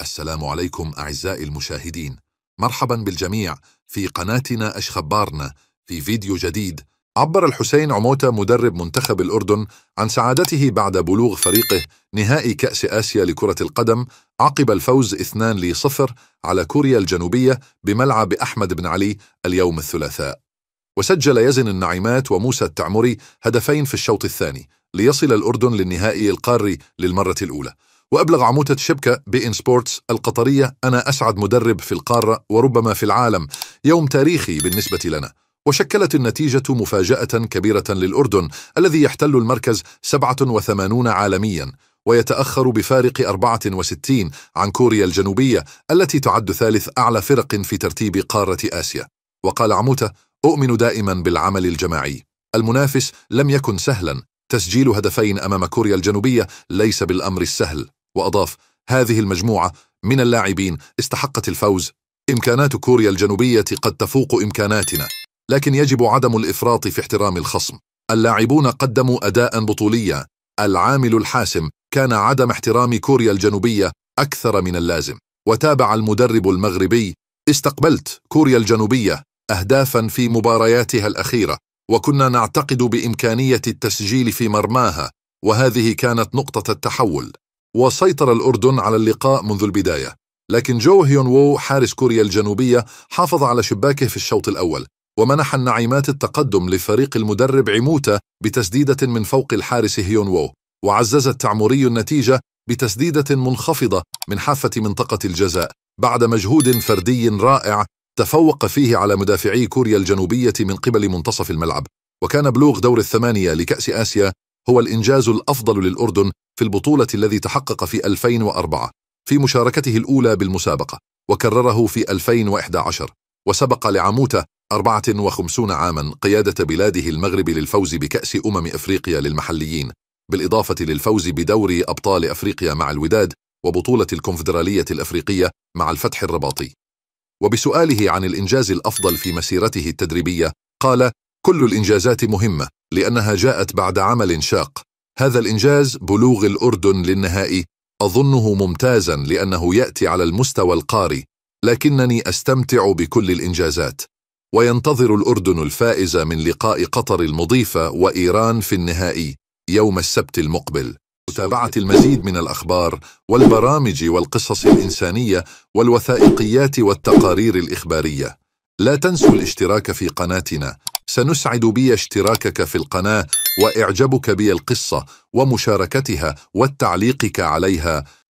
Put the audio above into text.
السلام عليكم أعزائي المشاهدين مرحبا بالجميع في قناتنا أشخبارنا في فيديو جديد عبر الحسين عموتة مدرب منتخب الأردن عن سعادته بعد بلوغ فريقه نهائي كأس آسيا لكرة القدم عقب الفوز 2 لصفر على كوريا الجنوبية بملعب أحمد بن علي اليوم الثلاثاء وسجل يزن النعيمات وموسى التعمري هدفين في الشوط الثاني ليصل الأردن للنهائي القاري للمرة الأولى وأبلغ عموتة الشبكة بإن سبورتس القطرية أنا أسعد مدرب في القارة وربما في العالم يوم تاريخي بالنسبة لنا وشكلت النتيجة مفاجأة كبيرة للأردن الذي يحتل المركز 87 عالميا ويتأخر بفارق 64 عن كوريا الجنوبية التي تعد ثالث أعلى فرق في ترتيب قارة آسيا وقال عموتة أؤمن دائما بالعمل الجماعي المنافس لم يكن سهلا تسجيل هدفين أمام كوريا الجنوبية ليس بالأمر السهل وأضاف هذه المجموعة من اللاعبين استحقت الفوز إمكانات كوريا الجنوبية قد تفوق إمكاناتنا لكن يجب عدم الإفراط في احترام الخصم اللاعبون قدموا أداء بطولية العامل الحاسم كان عدم احترام كوريا الجنوبية أكثر من اللازم وتابع المدرب المغربي استقبلت كوريا الجنوبية أهدافا في مبارياتها الأخيرة وكنا نعتقد بإمكانية التسجيل في مرماها وهذه كانت نقطة التحول وسيطر الأردن على اللقاء منذ البداية لكن جو هيون وو حارس كوريا الجنوبية حافظ على شباكه في الشوط الأول ومنح النعيمات التقدم لفريق المدرب عموتة بتسديدة من فوق الحارس هيون وو وعزز التعموري النتيجة بتسديدة منخفضة من حافة منطقة الجزاء بعد مجهود فردي رائع تفوق فيه على مدافعي كوريا الجنوبية من قبل منتصف الملعب وكان بلوغ دور الثمانية لكأس آسيا هو الإنجاز الأفضل للأردن في البطولة الذي تحقق في 2004 في مشاركته الأولى بالمسابقة وكرره في 2011 وسبق لعموتة 54 عاما قيادة بلاده المغرب للفوز بكأس أمم إفريقيا للمحليين بالإضافة للفوز بدوري أبطال أفريقيا مع الوداد وبطولة الكونفدرالية الأفريقية مع الفتح الرباطي وبسؤاله عن الإنجاز الأفضل في مسيرته التدريبية قال كل الإنجازات مهمة لأنها جاءت بعد عمل شاق هذا الإنجاز بلوغ الأردن للنهائي أظنه ممتازا لأنه يأتي على المستوى القاري لكنني أستمتع بكل الإنجازات وينتظر الأردن الفائز من لقاء قطر المضيفة وإيران في النهائي يوم السبت المقبل متابعة المزيد من الأخبار والبرامج والقصص الإنسانية والوثائقيات والتقارير الإخبارية لا تنسوا الاشتراك في قناتنا سنسعد بي اشتراكك في القناة واعجابك بي القصه ومشاركتها والتعليقك عليها